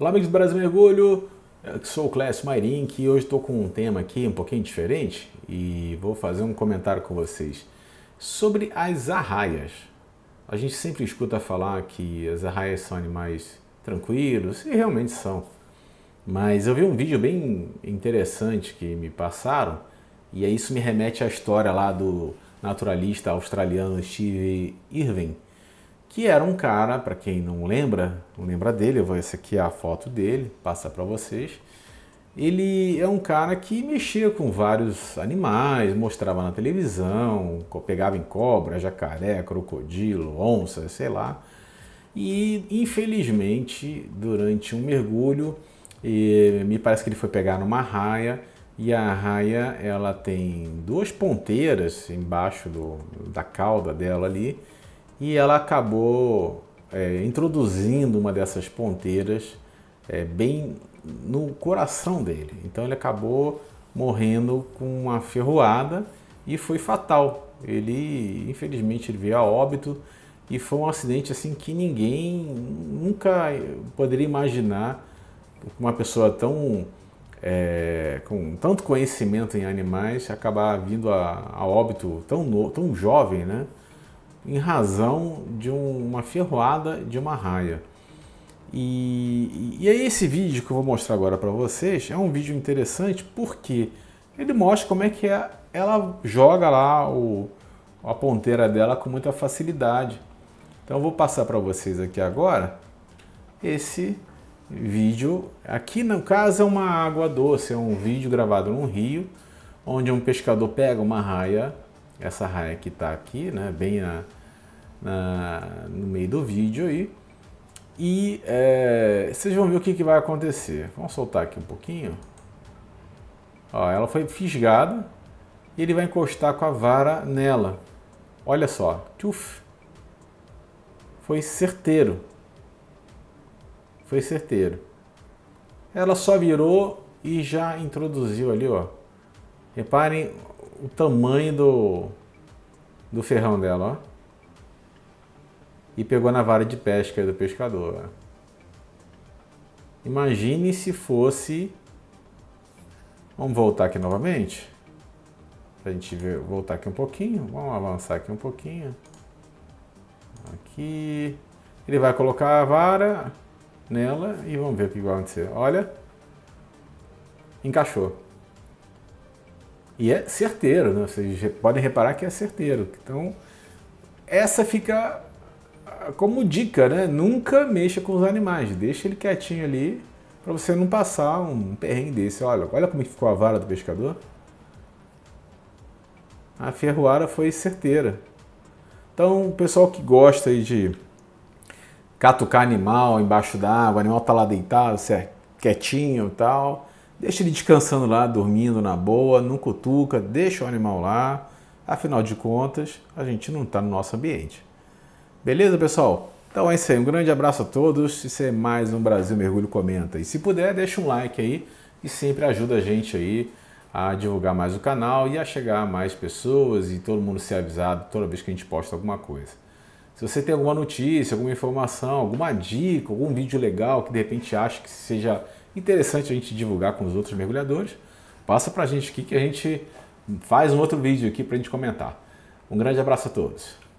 Olá, amigos do Brasil Mergulho, é, eu sou o Clécio Mairim, que hoje estou com um tema aqui um pouquinho diferente e vou fazer um comentário com vocês sobre as arraias. A gente sempre escuta falar que as arraias são animais tranquilos, e realmente são. Mas eu vi um vídeo bem interessante que me passaram, e isso me remete à história lá do naturalista australiano Steve Irwin, que era um cara, para quem não lembra, não lembra dele, eu vou essa aqui é a foto dele, passar para vocês. Ele é um cara que mexia com vários animais, mostrava na televisão, pegava em cobra, jacaré, crocodilo, onça, sei lá. E infelizmente, durante um mergulho, me parece que ele foi pegar numa raia e a raia ela tem duas ponteiras embaixo do, da cauda dela ali e ela acabou é, introduzindo uma dessas ponteiras é, bem no coração dele. Então ele acabou morrendo com uma ferroada e foi fatal. Ele, infelizmente, ele veio a óbito e foi um acidente assim que ninguém nunca poderia imaginar uma pessoa tão é, com tanto conhecimento em animais acabar vindo a, a óbito tão, no, tão jovem, né? em razão de um, uma ferroada de uma raia. E, e aí esse vídeo que eu vou mostrar agora para vocês é um vídeo interessante porque ele mostra como é que é, ela joga lá o, a ponteira dela com muita facilidade. Então eu vou passar para vocês aqui agora esse vídeo. Aqui no caso é uma água doce, é um vídeo gravado num rio, onde um pescador pega uma raia essa raia que está aqui, né, bem na, na, no meio do vídeo aí. E é, vocês vão ver o que, que vai acontecer. Vamos soltar aqui um pouquinho. Ó, ela foi fisgada e ele vai encostar com a vara nela. Olha só. Tchuf. Foi certeiro. Foi certeiro. Ela só virou e já introduziu ali, ó. Reparem o tamanho do, do ferrão dela, ó. E pegou na vara de pesca do pescador. Ó. Imagine se fosse. Vamos voltar aqui novamente. Pra gente ver, voltar aqui um pouquinho. Vamos avançar aqui um pouquinho. Aqui. Ele vai colocar a vara nela e vamos ver o que vai acontecer. Olha. Encaixou. E é certeiro, né? vocês podem reparar que é certeiro. Então, essa fica ah, como dica, né? Nunca mexa com os animais, deixa ele quietinho ali para você não passar um perrengue desse. Olha, olha como ficou a vara do pescador. A ferroara foi certeira. Então, o pessoal que gosta de catucar animal embaixo d'água, o animal tá lá deitado, é quietinho e tal, Deixa ele descansando lá, dormindo na boa, não cutuca, deixa o animal lá. Afinal de contas, a gente não está no nosso ambiente. Beleza, pessoal? Então é isso aí. Um grande abraço a todos. Isso é mais um Brasil Mergulho Comenta. E se puder, deixa um like aí e sempre ajuda a gente aí a divulgar mais o canal e a chegar a mais pessoas e todo mundo ser avisado toda vez que a gente posta alguma coisa. Se você tem alguma notícia, alguma informação, alguma dica, algum vídeo legal que de repente acha que seja Interessante a gente divulgar com os outros mergulhadores. Passa para a gente aqui que a gente faz um outro vídeo aqui para a gente comentar. Um grande abraço a todos.